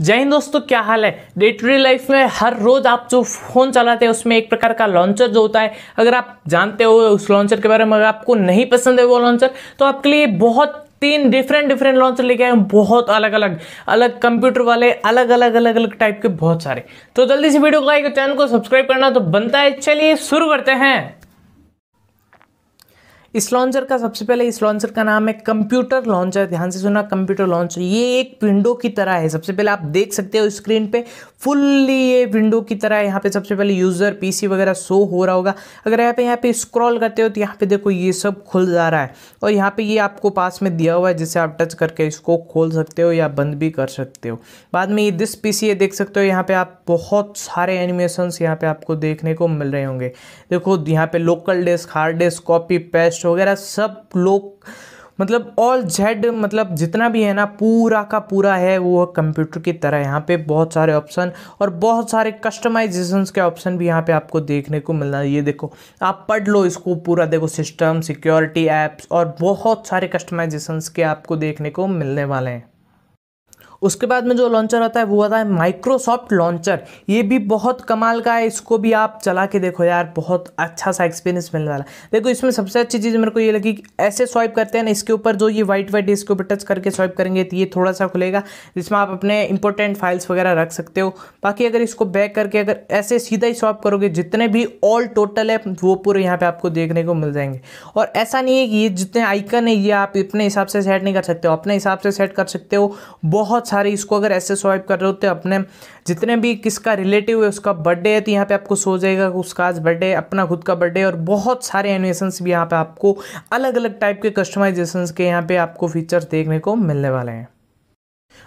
जय हिंद दोस्तों क्या हाल है डे टू डे लाइफ में हर रोज आप जो फोन चलाते हैं उसमें एक प्रकार का लॉन्चर जो होता है अगर आप जानते हो उस लॉन्चर के बारे में अगर आपको नहीं पसंद है वो लॉन्चर तो आपके लिए बहुत तीन डिफरेंट डिफरेंट लॉन्चर लेके आए हैं बहुत अलग अलग अलग कंप्यूटर वाले अलग अलग अलग अलग टाइप के बहुत सारे तो जल्दी से वीडियो को लाइक चैनल को सब्सक्राइब करना तो बनता है चलिए शुरू करते हैं इस लॉन्चर का सबसे पहले इस लॉन्चर का नाम है कंप्यूटर लॉन्चर ध्यान से सुना कंप्यूटर लॉन्चर ये एक विंडो की तरह है सबसे पहले आप देख सकते हो स्क्रीन पे फुल्ली ये विंडो की तरह है यहाँ पे सबसे पहले यूज़र पीसी वगैरह शो हो रहा होगा अगर यहाँ पे यहाँ पे स्क्रॉल करते हो तो यहाँ पे देखो ये सब खुल जा रहा है और यहाँ पे ये आपको पास में दिया हुआ है जिसे आप टच करके इसको खोल सकते हो या बंद भी कर सकते हो बाद में ये दिस पी ये देख सकते हो यहाँ पे आप बहुत सारे एनिमेशन यहाँ पे आपको देखने को मिल रहे होंगे देखो यहाँ पे local desk hard desk copy paste test वगैरह सब लोग मतलब ऑल जेड मतलब जितना भी है ना पूरा का पूरा है वो कंप्यूटर की तरह यहाँ पे बहुत सारे ऑप्शन और बहुत सारे कस्टमाइजेशंस के ऑप्शन भी यहाँ पे आपको देखने को मिलना है ये देखो आप पढ़ लो इसको पूरा देखो सिस्टम सिक्योरिटी ऐप्स और बहुत सारे कस्टमाइजेशंस के आपको देखने को मिलने वाले हैं उसके बाद में जो लॉन्चर आता है वो आता है माइक्रोसॉफ्ट लॉन्चर ये भी बहुत कमाल का है इसको भी आप चला के देखो यार बहुत अच्छा सा एक्सपीरियंस मिलने वाला देखो इसमें सबसे अच्छी चीज़ मेरे को ये लगी कि ऐसे स्वाइप करते हैं ना इसके ऊपर जो ये व्हाइट व्हाइट इसके ऊपर टच करके स्वाइप करेंगे तो ये थोड़ा सा खुलेगा जिसमें आप अपने इंपॉर्टेंट फाइल्स वगैरह रख सकते हो बाकी अगर इसको बैक करके अगर ऐसे सीधा ही स्वाइप करोगे जितने भी ऑल टोटल है वो पूरे यहाँ पर आपको देखने को मिल जाएंगे और ऐसा नहीं है कि ये जितने आइकन है ये आप अपने हिसाब से सेट नहीं कर सकते हो अपने हिसाब से सेट कर सकते हो बहुत सारे इसको अगर ऐसे स्वाइप कर रहे होते अपने जितने भी किसका रिलेटिव है उसका बर्थडे है तो यहाँ पे आपको सो जाएगा उसका आज बर्थडे अपना खुद का बर्थडे और बहुत सारे एनिमेशंस भी यहाँ पे आपको अलग अलग टाइप के कस्टमाइजेशंस के यहाँ पे आपको फीचर्स देखने को मिलने वाले हैं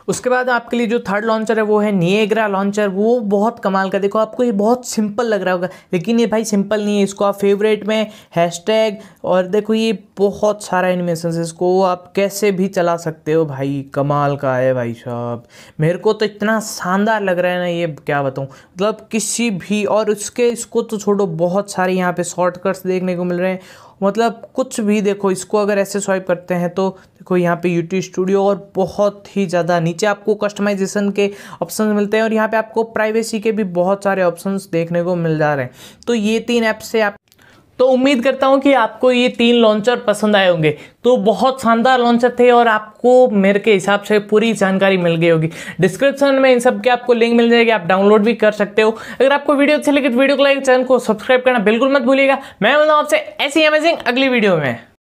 उसके बाद आपके लिए जो थर्ड लॉन्चर है वो है निएग्रा लॉन्चर वो बहुत कमाल का देखो आपको ये बहुत सिंपल लग रहा होगा लेकिन ये भाई सिंपल नहीं है इसको आप फेवरेट में हैशटैग और देखो ये बहुत सारा एनिमेशन है इसको आप कैसे भी चला सकते हो भाई कमाल का है भाई साहब मेरे को तो इतना शानदार लग रहा है ना ये क्या बताऊँ मतलब किसी भी और उसके इसको तो छोड़ो बहुत सारे यहाँ पर शॉर्टकट्स देखने को मिल रहे हैं मतलब कुछ भी देखो इसको अगर ऐसे स्वाइप करते हैं तो देखो यहाँ पे यूट्यूब स्टूडियो और बहुत ही ज़्यादा नीचे आपको कस्टमाइजेशन के ऑप्शन मिलते हैं और यहाँ पे आपको प्राइवेसी के भी बहुत सारे ऑप्शंस देखने को मिल जा रहे हैं तो ये तीन ऐप से आप तो उम्मीद करता हूं कि आपको ये तीन लॉन्चर पसंद आए होंगे तो बहुत शानदार लॉन्चर थे और आपको मेरे के हिसाब से पूरी जानकारी मिल गई होगी डिस्क्रिप्शन में इन सब के आपको लिंक मिल जाएगी आप डाउनलोड भी कर सकते हो अगर आपको वीडियो अच्छी लगी तो वीडियो को लाइक चैनल को सब्सक्राइब करना बिल्कुल मत भूलिएगा मैं मिलता हूँ आपसे ऐसी अमेजिंग अगली वीडियो में